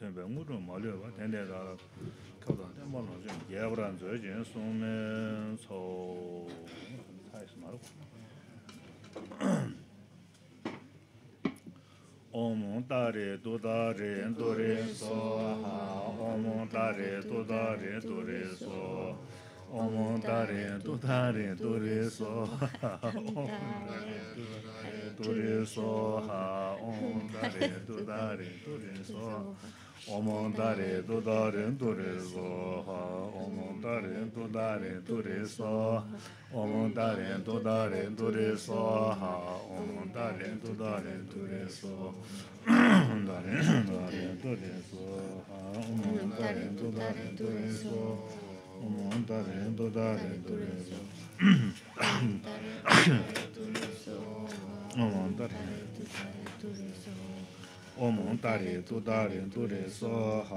tenpe ngu tu ma liwa ten de 좀 kao tang ten ma long zhen ye buran 도다레 zhen sung men so thai si ma lu om ta re do da re do om om om Omong dare do dare do re so ha re so ha Om Tare Tu Tare Soha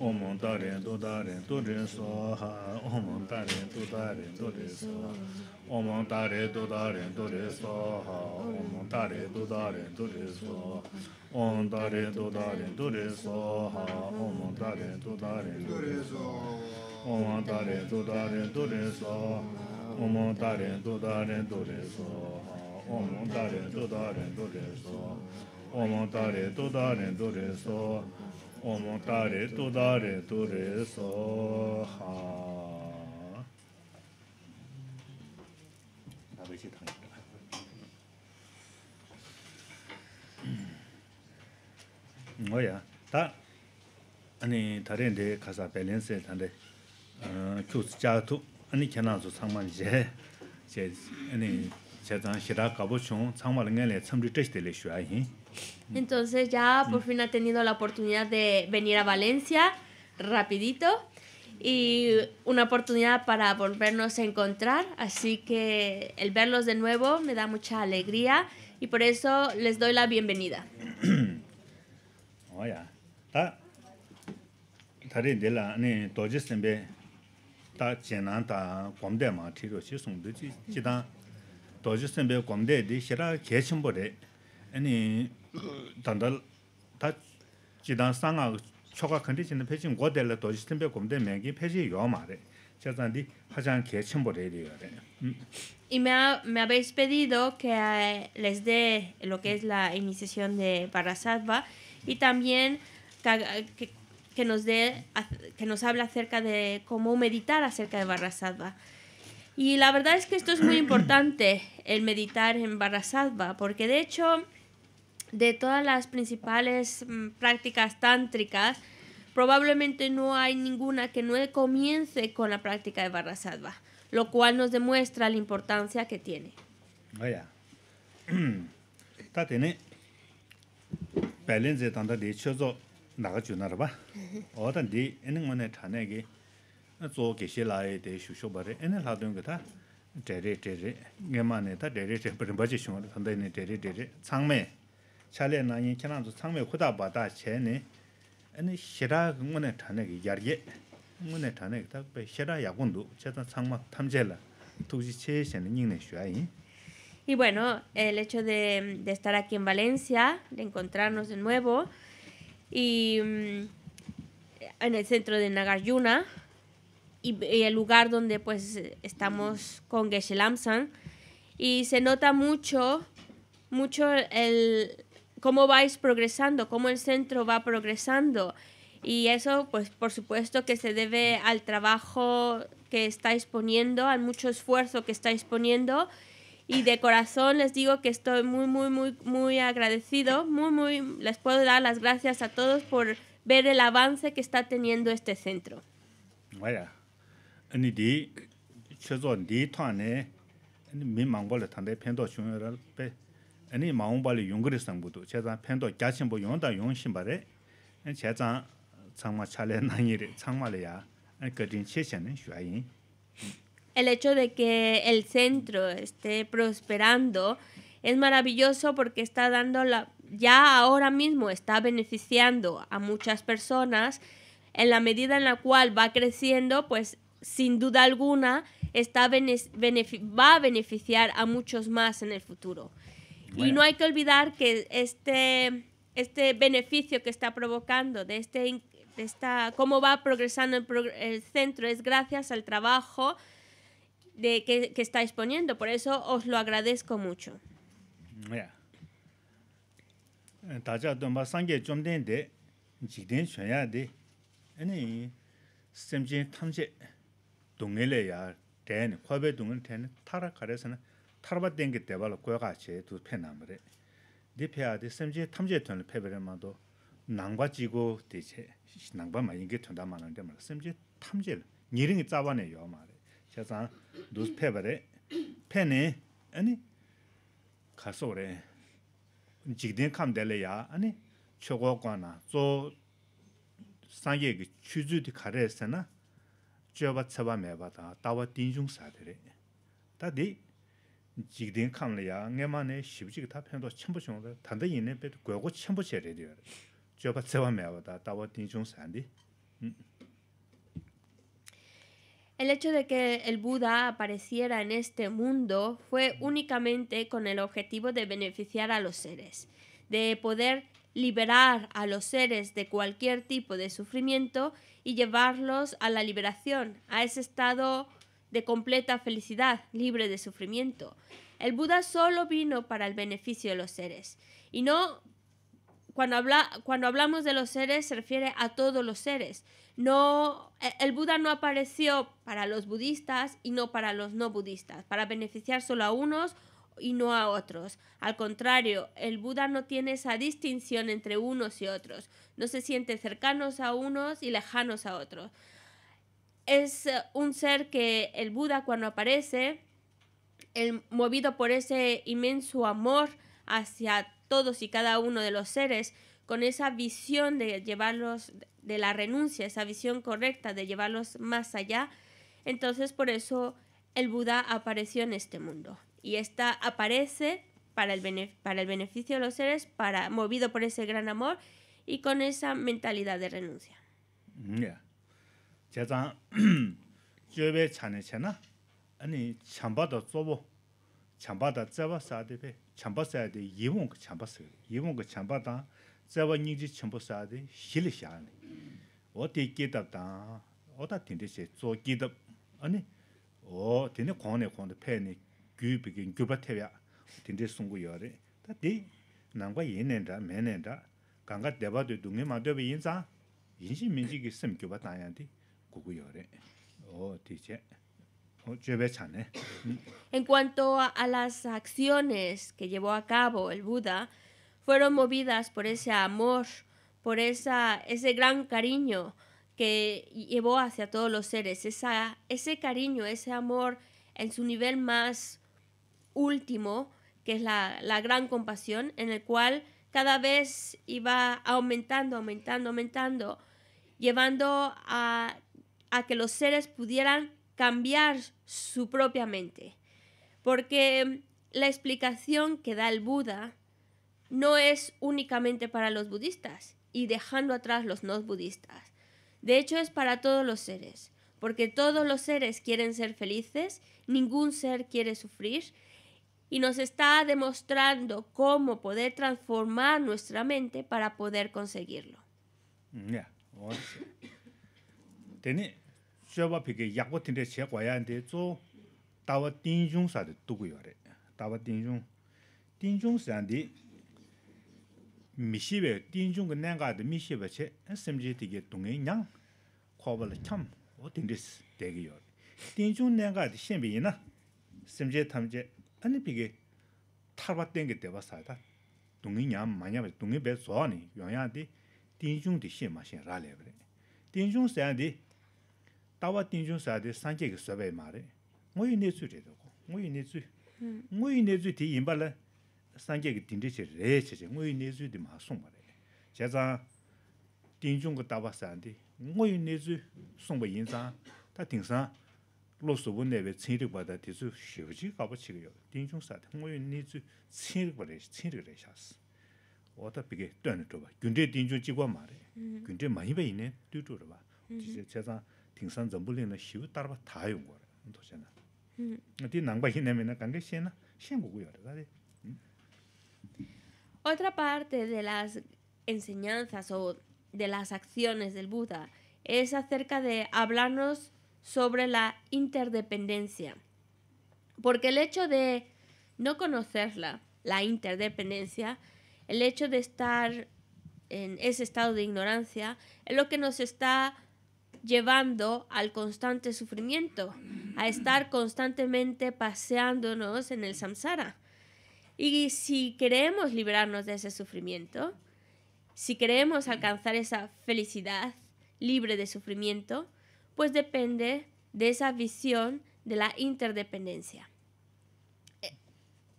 Om Dharin Do Dharin Do Dhin Soha Om omo tare to dare to re so ha ngoya ta ani tare de kasa balance de tande chu Entonces ya por fin ha tenido la oportunidad de venir a Valencia rapidito y una oportunidad para volvernos a encontrar. Así que el verlos de nuevo me da mucha alegría y por eso les doy la bienvenida. Hola. Y me, habéis pedido que eh, les dé lo que es la iniciación de Barrasadva y también que, nos dé que nos hable acerca de cómo meditar acerca de barrasadva Y la verdad es que esto es muy importante, el meditar en Barrasadva, porque de hecho de todas las principales mm, prácticas tántricas, probablemente no hay ninguna que no comience con la práctica de barra lo cual nos demuestra la importancia que tiene. Vaya. Tatene. Balance tanda de chozo naga chunar ba. Odan di enen mane tane ge. Zo ge she la e de shu shu ba re. Enen la dong ge ta. De dere. de ma ne ta de re de ba ji tanda ne de re de re. Y bueno, el hecho de, de estar aquí en Valencia, de encontrarnos de nuevo, y mm, en el centro de Nagayuna, y, el lugar donde pues estamos con Geshe y se nota mucho, mucho el, cómo vais progresando, cómo el centro va progresando. Y eso, pues por supuesto que se debe al trabajo que estáis poniendo, al mucho esfuerzo que estáis poniendo. Y de corazón les digo que estoy muy, muy, muy, muy agradecido. Muy, muy, les puedo dar las gracias a todos por ver el avance que está teniendo este centro. Bueno, el hecho de que el centro esté prosperando es maravilloso porque está dando la ya ahora mismo está beneficiando a muchas personas en la medida en la cual va creciendo, pues sin duda alguna está va a beneficiar a muchos más en el futuro. Y no hay que olvidar que este, este beneficio que está provocando, de, este, esta, cómo va progresando el, centro, es gracias al trabajo de que, que, estáis poniendo. Por eso os lo agradezco mucho. tarba dengi deba la goya gache du pe namre. Di pea di semje tamje tuanla pebre ma do nangba jigo di che, nangba ma ingi tuanla ma nangde ma la semje tamje la, nirin zaba ne yo ma re. Che zang du pebre, pe ne, ya, kwa na, zo sangye ki di, El hecho de que el Buda apareciera en este mundo fue únicamente con el objetivo de beneficiar a los seres, de poder liberar a los seres de cualquier tipo de sufrimiento y llevarlos a la liberación, a ese estado de completa felicidad, libre de sufrimiento. El Buda solo vino para el beneficio de los seres. Y no, cuando, habla, cuando hablamos de los seres se refiere a todos los seres. No, el Buda no apareció para los budistas y no para los no budistas, para beneficiar solo a unos y no a otros. Al contrario, el Buda no tiene esa distinción entre unos y otros. No se siente cercanos a unos y lejanos a otros es eh, un ser que el Buda cuando aparece, el, movido por ese inmenso amor hacia todos y cada uno de los seres, con esa visión de llevarlos de la renuncia, esa visión correcta de llevarlos más allá, entonces por eso el Buda apareció en este mundo. Y esta aparece para el, para el beneficio de los seres, para, movido por ese gran amor y con esa mentalidad de renuncia. Mm, 제장 쥐베 차네체나 아니 cháné 쪼보 chánbá tó chó wó, 그 tó ché 그 sáté bé, chánbá sáté yé wóng kó chánbá sáté, yé wóng kó chánbá tán, ché wá yín ché chánbá sáté xì lé xiáné. Wó té kétap tán, wó tán tén té xé En cuanto a, las acciones que llevó a cabo el Buda, fueron movidas por ese amor, por esa, ese gran cariño que llevó hacia todos los seres, esa, ese cariño, ese amor en su nivel más último, que es la, la gran compasión, en el cual cada vez iba aumentando, aumentando, aumentando, llevando a a que los seres pudieran cambiar su propia mente. Porque mm, la explicación que da el Buda no es únicamente para los budistas y dejando atrás los no budistas. De hecho es para todos los seres, porque todos los seres quieren ser felices, ningún ser quiere sufrir y nos está demostrando cómo poder transformar nuestra mente para poder conseguirlo. Mm, ya, teni xueba peke yakwa tende xie kwayaande zo tawa tenyung saade duku yore tawa tenyung tenyung saande misiwe tenyung ka nangaa de misiwe che semje teke dongei nyang kwa wala cham o tengis degi yore tenyung nangaa de xeembeye na semje tam je ane peke tharwa tenge dewa saade dongei nyang maa tawa tingzhun saade sanje ge sobay maare. Ngoyi nezu re dogo, ngoyi nezu. Hmm. Ngoyi nezu di inba la sanje ge tingzhi che ngoyi nezu di maa song maare. Che zang tingzhun ge tawa ngoyi yo. ngoyi shaas. maare, zang Otra parte de las enseñanzas o de las acciones del Buda es acerca de hablarnos sobre la interdependencia. Porque el hecho de no conocerla, la interdependencia, el hecho de estar en ese estado de ignorancia, es lo que nos está llevando al constante sufrimiento, a estar constantemente paseándonos en el samsara. Y si queremos librarnos de ese sufrimiento, si queremos alcanzar esa felicidad libre de sufrimiento, pues depende de esa visión de la interdependencia.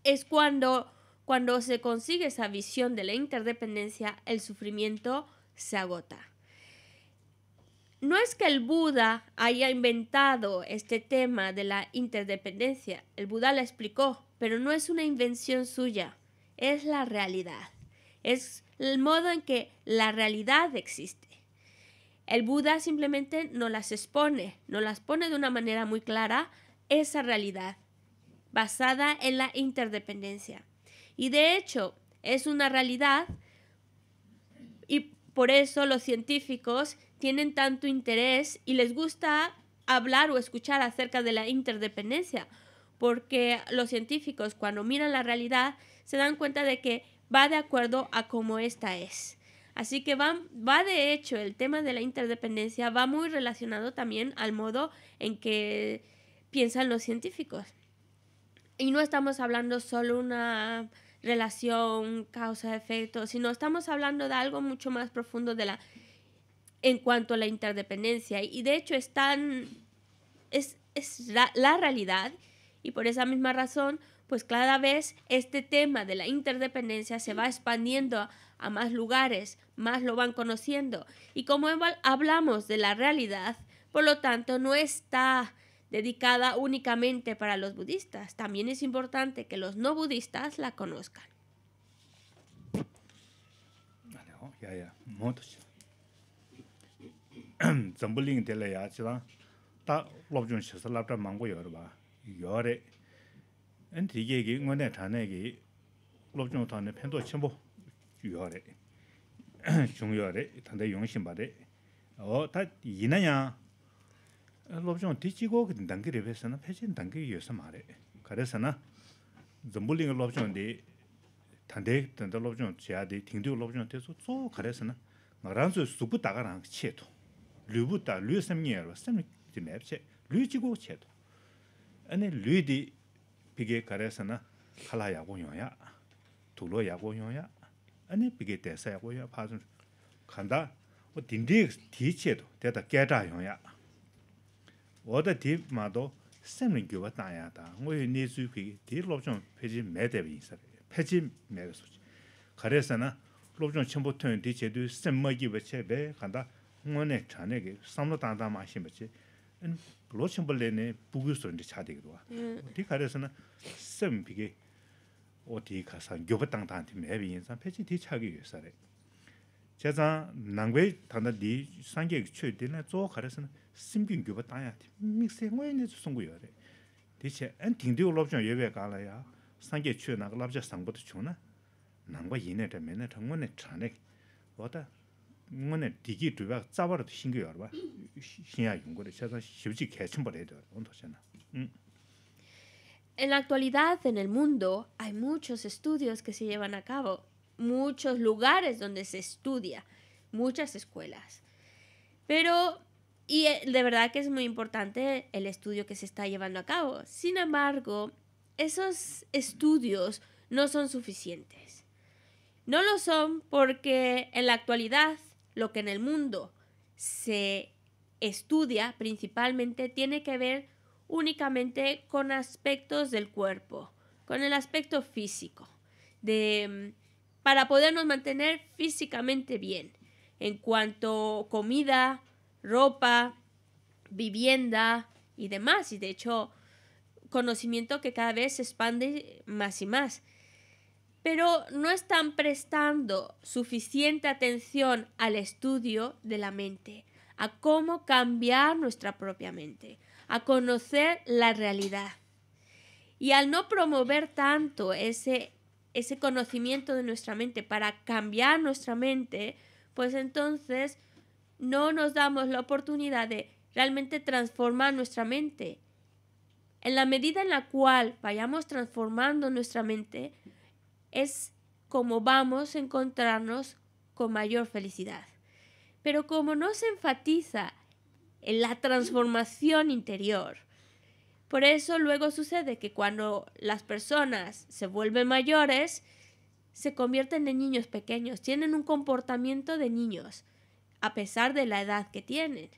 Es cuando, cuando se consigue esa visión de la interdependencia, el sufrimiento se agota no es que el Buda haya inventado este tema de la interdependencia, el Buda la explicó, pero no es una invención suya, es la realidad, es el modo en que la realidad existe. El Buda simplemente no las expone, no las pone de una manera muy clara esa realidad, basada en la interdependencia. Y de hecho, es una realidad y por eso los científicos tienen tanto interés y les gusta hablar o escuchar acerca de la interdependencia, porque los científicos cuando miran la realidad se dan cuenta de que va de acuerdo a cómo esta es. Así que va, va de hecho el tema de la interdependencia, va muy relacionado también al modo en que piensan los científicos. Y no estamos hablando solo una relación causa-efecto, sino estamos hablando de algo mucho más profundo de la en cuanto a la interdependencia. Y de hecho están, es, la, la realidad y por esa misma razón, pues cada vez este tema de la interdependencia se va expandiendo a más lugares, más lo van conociendo. Y como hablamos de la realidad, por lo tanto, no está dedicada únicamente para los budistas. También es importante que los no budistas la conozcan. Oh, zambulingi tila yaa zilaan taa lopchung shisalabda manggo yoroba yoroi en tigei ki ngwane tanei ki lopchung tanei penduwa chenpo yoroi xung yoroi tantei yongxinba de o taa yina yaa lopchung tijigo kintanggiri pese na phai jindanggiri yosamaa re kare sa na zambulingi di tantei tantei lopchung chaya di zo kare daga lūbū tā lū sāṃ ngiā rō sāṃ tī mēb chē, lū chī gō chē tō. Anē lū dī pīgē kārē sā na khalā yā gō yōng yā, tū lō yā 뭐네 차네게 ge samlo ta da ma shin bache en lo chen bol le ne bu 패치 so ndi cha de ge do di ka re sa na sem bi ge o di ka sa gyo ba dang dang ti me bi yin sa pe chi En la actualidad en el mundo hay muchos estudios que se llevan a cabo, muchos lugares donde se estudia, muchas escuelas. Pero y eh, de verdad que es muy importante el estudio que se está llevando a cabo. Sin embargo, esos estudios no son suficientes. No lo son porque en la actualidad lo que en el mundo se estudia principalmente tiene que ver únicamente con aspectos del cuerpo, con el aspecto físico, mm, para podernos mantener físicamente bien en cuanto comida, ropa, vivienda y demás. Y de hecho, conocimiento que cada vez se expande más y más pero no están prestando suficiente atención al estudio de la mente, a cómo cambiar nuestra propia mente, a conocer la realidad. Y al no promover tanto ese, ese conocimiento de nuestra mente para cambiar nuestra mente, pues entonces no nos damos la oportunidad de realmente transformar nuestra mente. En la medida en la cual vayamos transformando nuestra mente, es como vamos a encontrarnos con mayor felicidad. Pero como no se enfatiza en la transformación interior, por eso luego sucede que cuando las personas se vuelven mayores, se convierten en niños pequeños, tienen un comportamiento de niños, a pesar de la edad que tienen.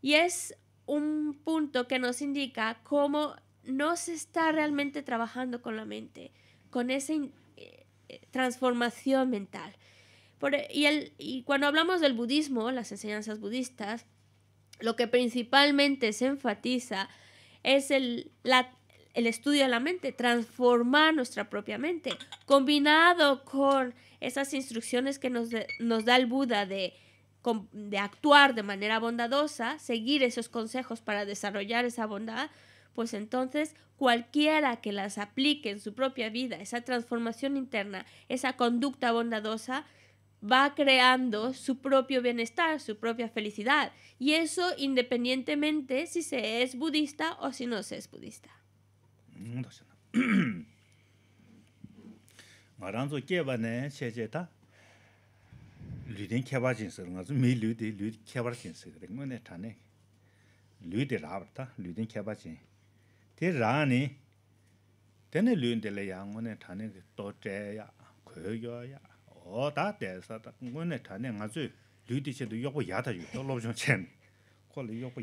Y es un punto que nos indica cómo no se está realmente trabajando con la mente, con ese eh, transformación mental. E, y, cuando hablamos del budismo, las enseñanzas budistas, lo que principalmente se enfatiza es el, el estudio de la mente, transformar nuestra propia mente, combinado con esas instrucciones que nos, da el Buda de, de actuar de manera bondadosa, seguir esos consejos para desarrollar esa bondad, pues entonces cualquiera que las aplique en su propia vida, esa transformación interna, esa conducta bondadosa, va creando su propio bienestar, su propia felicidad. Y eso independientemente si se es budista o si no se es budista. Mm, tē 데네 tēne lūn tēle yā ngōne tāne kē tō chē yā, kē yō yā, o tā tē sā tā, ngōne tāne ngā zui lū tē chē tō yō pō yā tā yō, yō lō pō chōng chē mi, kō lō yō pō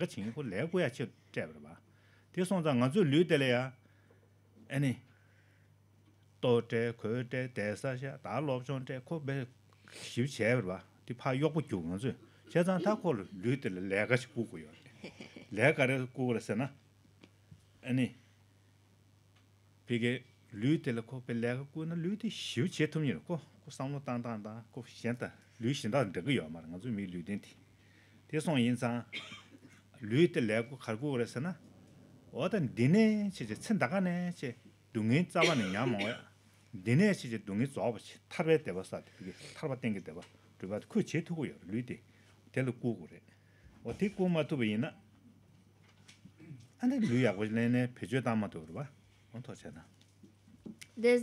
yā tā zui, tē sōng zā ngā zū lū tē lē yā, anī, tō tē, kō tē, tē tā lōb chōng tē, kō bē xīw chē wē tī pā yōk bō kio ngā zū, chē tā kō lū tē lē lē shī yō, lē rē rā na, kē lū kō bē lē lū tē chē kō, kō sāng lō tāng tāng tāng, kō lū Desde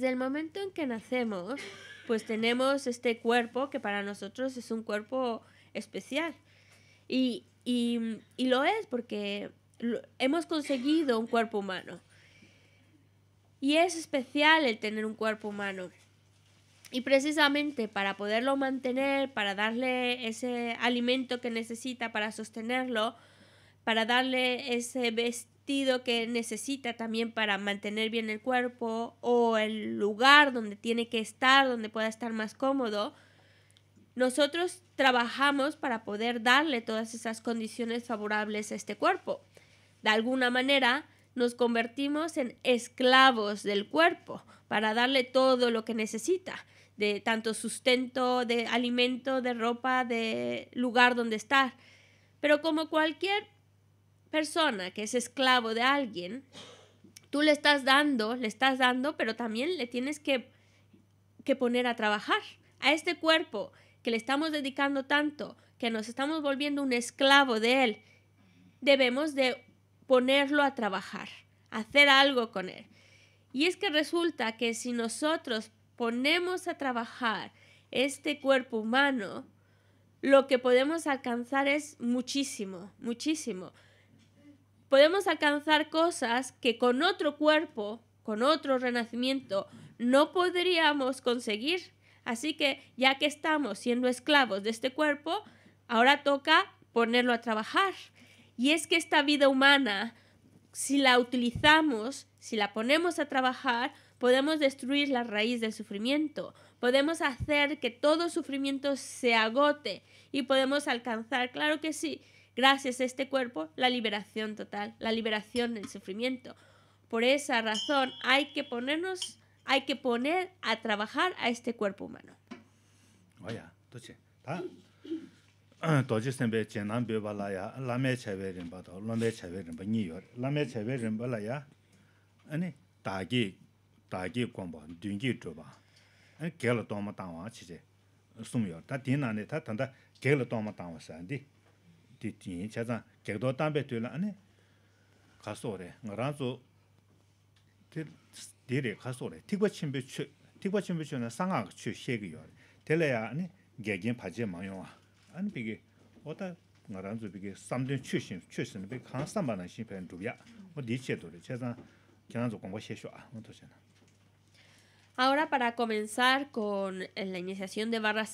el momento en que nacemos, pues tenemos este cuerpo que para nosotros es un cuerpo especial. Y, y lo es porque hemos conseguido un cuerpo humano. Y es especial el tener un cuerpo humano. Y precisamente para poderlo mantener, para darle ese alimento que necesita para sostenerlo, para darle ese vestido que necesita también para mantener bien el cuerpo o el lugar donde tiene que estar, donde pueda estar más cómodo, nosotros trabajamos para poder darle todas esas condiciones favorables a este cuerpo de alguna manera, nos convertimos en esclavos del cuerpo para darle todo lo que necesita, de tanto sustento, de alimento, de ropa, de lugar donde estar. Pero como cualquier persona que es esclavo de alguien, tú le estás dando, le estás dando, pero también le tienes que, que poner a trabajar. A este cuerpo que le estamos dedicando tanto, que nos estamos volviendo un esclavo de él, debemos de ponerlo a trabajar, hacer algo con él. Y es que resulta que si nosotros ponemos a trabajar este cuerpo humano, lo que podemos alcanzar es muchísimo, muchísimo. Podemos alcanzar cosas que con otro cuerpo, con otro renacimiento, no podríamos conseguir. Así que ya que estamos siendo esclavos de este cuerpo, ahora toca ponerlo a trabajar. Y es que esta vida humana, si la utilizamos, si la ponemos a trabajar, podemos destruir la raíz del sufrimiento, podemos hacer que todo sufrimiento se agote y podemos alcanzar, claro que sí, gracias a este cuerpo, la liberación total, la liberación del sufrimiento. Por esa razón hay que ponernos, hay que poner a trabajar a este cuerpo humano. doji senpe jenan beba la ya lame chebe rinpa to, lame chebe rinpa nyi yor. Lame chebe rinpa la ya, ane, dagi, dagi gongpa, dungi dhruba, ane, gela doma tangwa chiche, sum yor. Ta dina ane, ta tanda gela doma tangwa san, di, di dini, che zang, gegdo tangpe tuyla, ane, kaso Ahora, para comenzar con la iniciación de Barra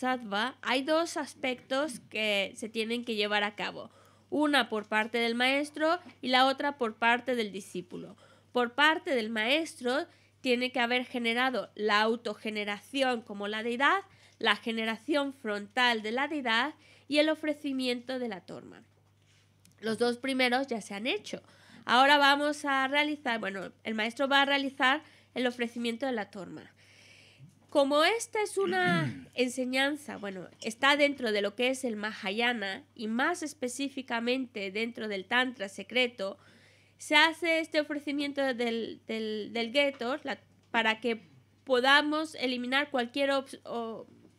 hay dos aspectos que se tienen que llevar a cabo. Una por parte del maestro y la otra por parte del discípulo. Por parte del maestro tiene que haber generado la autogeneración como la deidad la generación frontal de la deidad y el ofrecimiento de la torma. Los dos primeros ya se han hecho. Ahora vamos a realizar, bueno, el maestro va a realizar el ofrecimiento de la torma. Como esta es una enseñanza, bueno, está dentro de lo que es el Mahayana y más específicamente dentro del Tantra secreto, se hace este ofrecimiento del, del, para que podamos eliminar cualquier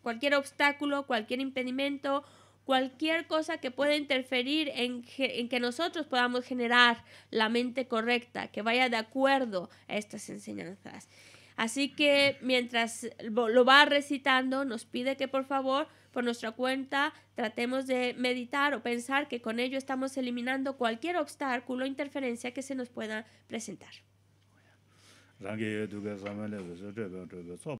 cualquier obstáculo, cualquier impedimento, cualquier cosa que pueda interferir en, que nosotros podamos generar la mente correcta, que vaya de acuerdo a estas enseñanzas. Así que mientras lo va recitando, nos pide que por favor, por nuestra cuenta, tratemos de meditar o pensar que con ello estamos eliminando cualquier obstáculo o interferencia que se nos pueda presentar.